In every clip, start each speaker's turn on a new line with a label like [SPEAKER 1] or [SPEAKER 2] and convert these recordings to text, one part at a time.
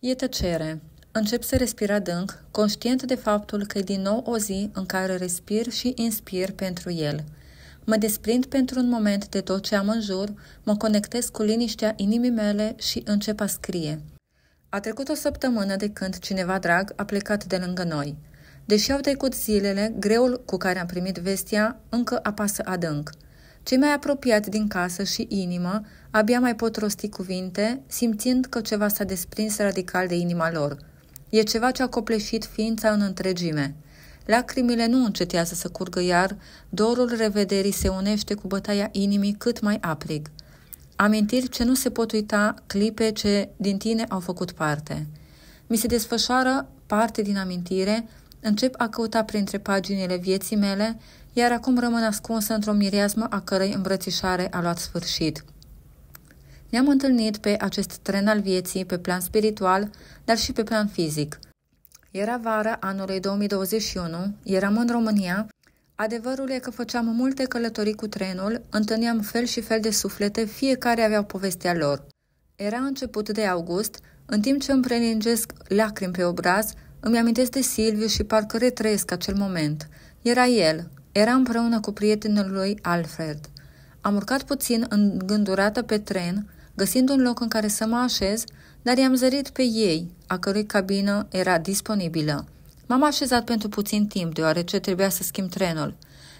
[SPEAKER 1] E tăcere. Încep să respir adânc, conștient de faptul că e din nou o zi în care respir și inspir pentru el. Mă desprind pentru un moment de tot ce am în jur, mă conectez cu liniștea inimii mele și încep a scrie. A trecut o săptămână de când cineva drag a plecat de lângă noi. Deși au trecut zilele, greul cu care am primit vestia încă apasă adânc – cei mai apropiați din casă și inimă abia mai pot rosti cuvinte, simțind că ceva s-a desprins radical de inima lor. E ceva ce a copleșit ființa în întregime. Lacrimile nu încetează să curgă iar, dorul revederii se unește cu bătaia inimii cât mai aprig. Amintiri ce nu se pot uita, clipe ce din tine au făcut parte. Mi se desfășoară parte din amintire, Încep a căuta printre paginile vieții mele, iar acum rămân ascunsă într-o mireasmă a cărei îmbrățișare a luat sfârșit. Ne-am întâlnit pe acest tren al vieții pe plan spiritual, dar și pe plan fizic. Era vara anului 2021, eram în România, adevărul e că făceam multe călătorii cu trenul, întâlneam fel și fel de suflete, fiecare avea povestea lor. Era început de august, în timp ce îmi prelingesc lacrimi pe obraz, îmi amintesc de Silviu și parcă retrăiesc acel moment. Era el, era împreună cu prietenul lui Alfred. Am urcat puțin gândurată pe tren, găsind un loc în care să mă așez, dar i-am zărit pe ei, a cărui cabină era disponibilă. M-am așezat pentru puțin timp, deoarece trebuia să schimb trenul.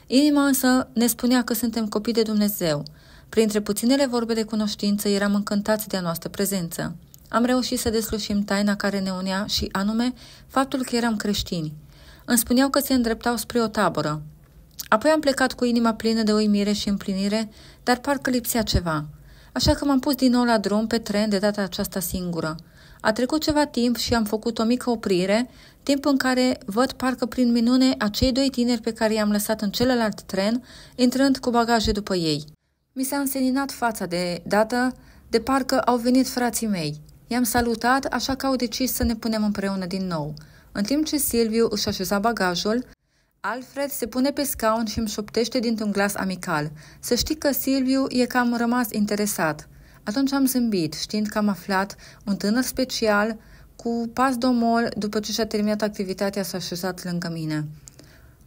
[SPEAKER 1] Inima însă ne spunea că suntem copii de Dumnezeu. Printre puținele vorbe de cunoștință eram încântați de a noastră prezență. Am reușit să deslușim taina care ne unea și anume faptul că eram creștini. Îmi spuneau că se îndreptau spre o tabără. Apoi am plecat cu inima plină de uimire și împlinire, dar parcă lipsea ceva. Așa că m-am pus din nou la drum pe tren de data aceasta singură. A trecut ceva timp și am făcut o mică oprire, timp în care văd parcă prin minune acei doi tineri pe care i-am lăsat în celălalt tren, intrând cu bagaje după ei. Mi s-a înseninat fața de dată, de parcă au venit frații mei. I-am salutat, așa că au decis să ne punem împreună din nou. În timp ce Silviu își așeza bagajul, Alfred se pune pe scaun și îmi șoptește dintr-un glas amical. Să știi că Silviu e cam rămas interesat. Atunci am zâmbit, știind că am aflat un tânăr special cu pas domol după ce și-a terminat activitatea s-a așezat lângă mine.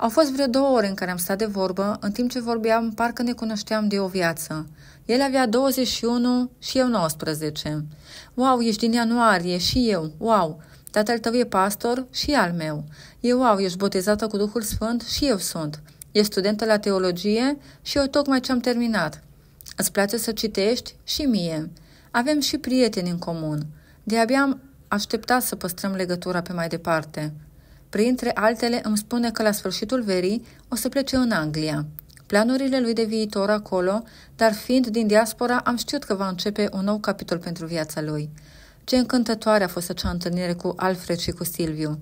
[SPEAKER 1] Au fost vreo două ore în care am stat de vorbă, în timp ce vorbeam, parcă ne cunoșteam de o viață. El avea 21 și eu 19. Wow, ești din ianuarie și eu, wow! Tatăl tău e pastor și al meu. Eu, wow, ești botezată cu Duhul Sfânt și eu sunt. E studentă la teologie și eu tocmai ce am terminat. Îți place să citești? Și mie. Avem și prieteni în comun. De-abia am așteptat să păstrăm legătura pe mai departe. Printre altele îmi spune că la sfârșitul verii o să plece în Anglia. Planurile lui de viitor acolo, dar fiind din diaspora, am știut că va începe un nou capitol pentru viața lui. Ce încântătoare a fost acea întâlnire cu Alfred și cu Silviu.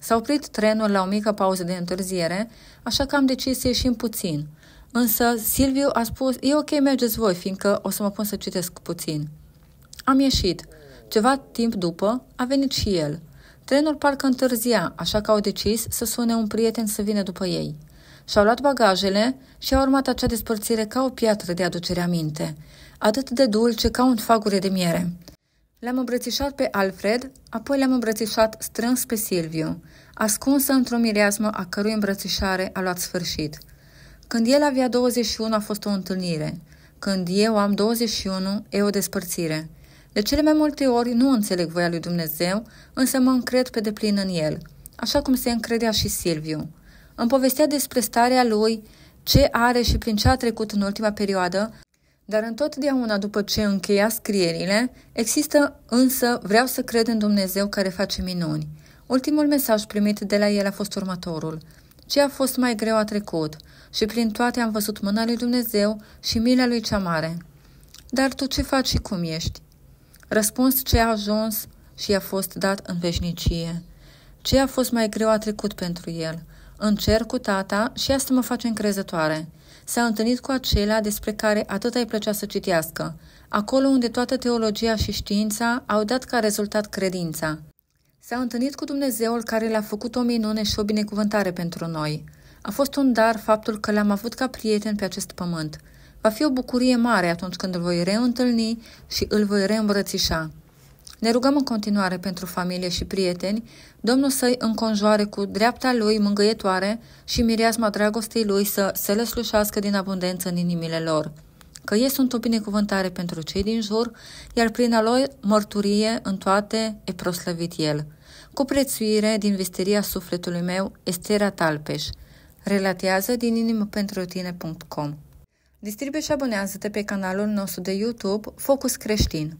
[SPEAKER 1] S-a oprit trenul la o mică pauză de întârziere, așa că am decis să ieșim puțin. Însă Silviu a spus, e ok, mergeți voi, fiindcă o să mă pun să citesc puțin. Am ieșit. Ceva timp după, a venit și el – Trenul parcă întârzia, așa că au decis să sune un prieten să vină după ei. Și-au luat bagajele și au urmat acea despărțire ca o piatră de aducere aminte, atât de dulce ca un fagure de miere. Le-am îmbrățișat pe Alfred, apoi le-am îmbrățișat strâns pe Silviu, ascunsă într-o mireasmă a cărui îmbrățișare a luat sfârșit. Când el avea 21 a fost o întâlnire, când eu am 21 e o despărțire, de cele mai multe ori nu înțeleg voia lui Dumnezeu, însă mă încred pe deplin în el, așa cum se încredea și Silviu. Îmi povestea despre starea lui, ce are și prin ce a trecut în ultima perioadă, dar întotdeauna după ce încheia scrierile, există însă vreau să cred în Dumnezeu care face minuni. Ultimul mesaj primit de la el a fost următorul. Ce a fost mai greu a trecut și prin toate am văzut mâna lui Dumnezeu și mila lui cea mare. Dar tu ce faci și cum ești? Răspuns ce a ajuns și a fost dat în veșnicie. Ce a fost mai greu a trecut pentru el. În cer cu tata și asta mă face încrezătoare. S-a întâlnit cu acelea despre care atât îi plăcea să citească, acolo unde toată teologia și știința au dat ca rezultat credința. S-a întâlnit cu Dumnezeul care l-a făcut o minune și o binecuvântare pentru noi. A fost un dar faptul că l-am avut ca prieten pe acest pământ – Va fi o bucurie mare atunci când îl voi reîntâlni și îl voi reîmbrățișa. Ne rugăm în continuare pentru familie și prieteni, Domnul să-i înconjoare cu dreapta lui mângâietoare și mireasma dragostei lui să se lăslușească din abundență în inimile lor. Că ei sunt o binecuvântare pentru cei din jur, iar prin a lor mărturie în toate e proslăvit el. Cu prețuire din visteria sufletului meu, Estera Talpeș. Relatează din inimă pentru tine.com Distribuie și abonează-te pe canalul nostru de YouTube Focus Creștin.